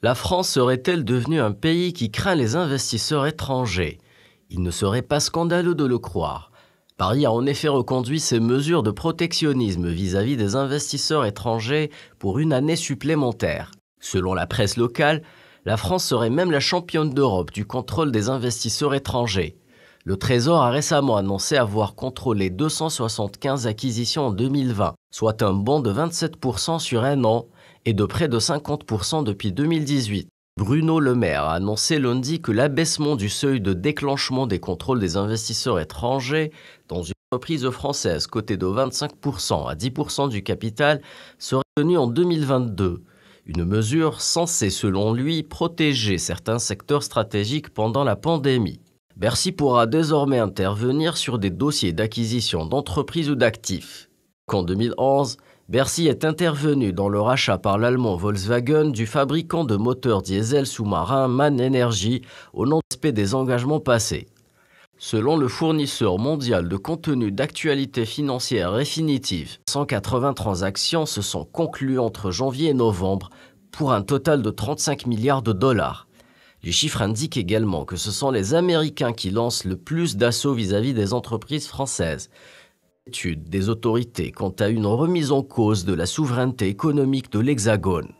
La France serait-elle devenue un pays qui craint les investisseurs étrangers Il ne serait pas scandaleux de le croire. Paris a en effet reconduit ses mesures de protectionnisme vis-à-vis des investisseurs étrangers pour une année supplémentaire. Selon la presse locale, la France serait même la championne d'Europe du contrôle des investisseurs étrangers. Le Trésor a récemment annoncé avoir contrôlé 275 acquisitions en 2020, soit un bond de 27% sur un an, et de près de 50% depuis 2018. Bruno Le Maire a annoncé lundi que l'abaissement du seuil de déclenchement des contrôles des investisseurs étrangers dans une entreprise française cotée de 25% à 10% du capital serait tenu en 2022. Une mesure censée, selon lui, protéger certains secteurs stratégiques pendant la pandémie. Bercy pourra désormais intervenir sur des dossiers d'acquisition d'entreprises ou d'actifs qu'en 2011, Bercy est intervenu dans le rachat par l'allemand Volkswagen du fabricant de moteurs diesel sous marin MAN Energy au nom des engagements passés. Selon le fournisseur mondial de contenu d'actualité financière définitive, 180 transactions se sont conclues entre janvier et novembre pour un total de 35 milliards de dollars. Les chiffres indiquent également que ce sont les Américains qui lancent le plus d'assauts vis-à-vis des entreprises françaises des autorités quant à une remise en cause de la souveraineté économique de l'Hexagone.